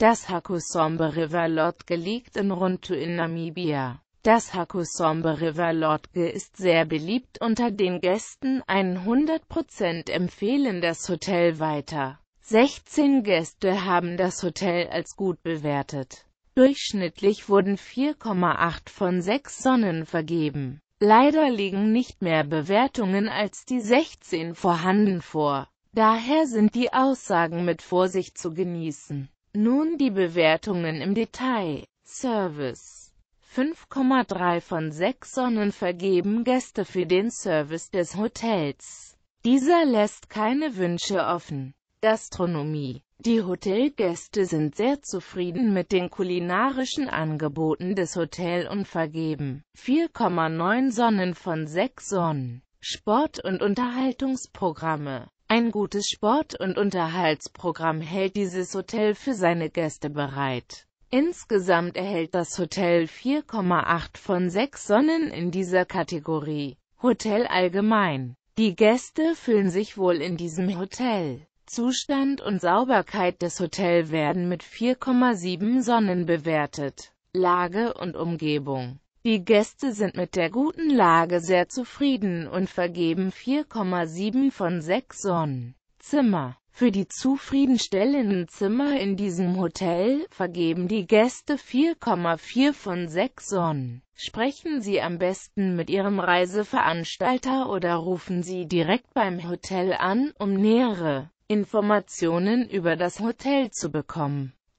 Das Hakusombe River Lodge liegt in Runtu in Namibia. Das Hakusombe River Lodge ist sehr beliebt unter den Gästen, 100% empfehlen das Hotel weiter. 16 Gäste haben das Hotel als gut bewertet. Durchschnittlich wurden 4,8 von 6 Sonnen vergeben. Leider liegen nicht mehr Bewertungen als die 16 vorhanden vor. Daher sind die Aussagen mit Vorsicht zu genießen. Nun die Bewertungen im Detail. Service 5,3 von 6 Sonnen vergeben Gäste für den Service des Hotels. Dieser lässt keine Wünsche offen. Gastronomie Die Hotelgäste sind sehr zufrieden mit den kulinarischen Angeboten des Hotels und vergeben 4,9 Sonnen von 6 Sonnen. Sport- und Unterhaltungsprogramme ein gutes Sport- und Unterhaltsprogramm hält dieses Hotel für seine Gäste bereit. Insgesamt erhält das Hotel 4,8 von 6 Sonnen in dieser Kategorie. Hotel allgemein. Die Gäste fühlen sich wohl in diesem Hotel. Zustand und Sauberkeit des Hotels werden mit 4,7 Sonnen bewertet. Lage und Umgebung die Gäste sind mit der guten Lage sehr zufrieden und vergeben 4,7 von 6 Zimmer Für die zufriedenstellenden Zimmer in diesem Hotel vergeben die Gäste 4,4 von 6 Sonnen. Sprechen Sie am besten mit Ihrem Reiseveranstalter oder rufen Sie direkt beim Hotel an, um nähere Informationen über das Hotel zu bekommen.